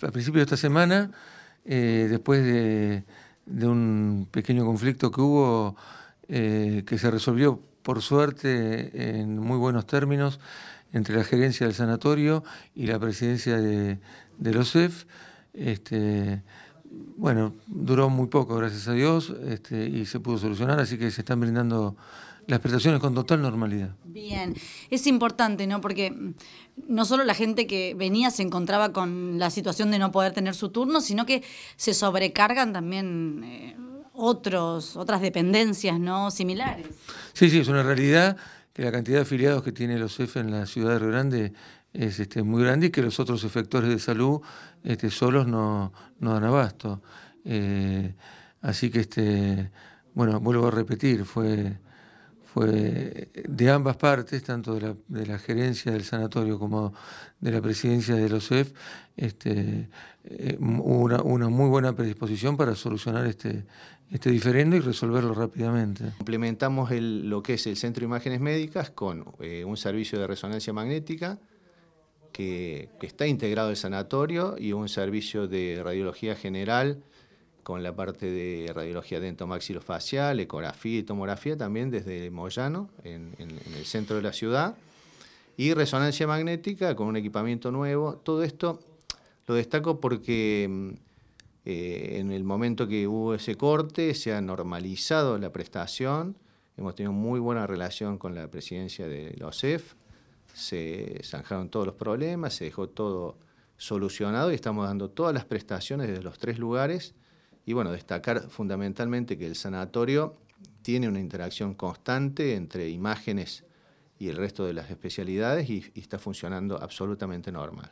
A principios de esta semana, eh, después de, un pequeño conflicto que hubo, eh, que se resolvió por suerte en muy buenos términos entre la gerencia del sanatorio y la presidencia de, los CEF, este, bueno, duró muy poco, gracias a Dios, este, y se pudo solucionar, así que se están brindando las prestaciones con total normalidad. Bien, es importante, ¿no? Porque no solo la gente que venía se encontraba con la situación de no poder tener su turno, sino que se sobrecargan también eh, otros, otras dependencias, ¿no? Similares. Sí, sí, es una realidad que la cantidad de afiliados que tiene los CEF en la ciudad de Río Grande es este, muy grande y que los otros efectores de salud este, solos no, dan abasto. Eh, así que, este, bueno, vuelvo a repetir, fue fue de ambas partes, tanto de la, de la, gerencia del sanatorio como de la presidencia de los EF, este, eh, una, muy buena predisposición para solucionar este, este diferendo y resolverlo rápidamente. Complementamos lo que es el Centro de Imágenes Médicas con eh, un servicio de resonancia magnética que, está integrado al sanatorio y un servicio de radiología general con la parte de radiología maxilofacial, ecografía y tomografía también desde Moyano, en, el centro de la ciudad, y resonancia magnética con un equipamiento nuevo. Todo esto lo destaco porque mm, eh, en el momento que hubo ese corte se ha normalizado la prestación, hemos tenido muy buena relación con la presidencia de la OSEF, se zanjaron todos los problemas, se dejó todo solucionado y estamos dando todas las prestaciones desde los tres lugares y bueno, destacar fundamentalmente que el sanatorio tiene una interacción constante entre imágenes y el resto de las especialidades y, está funcionando absolutamente normal.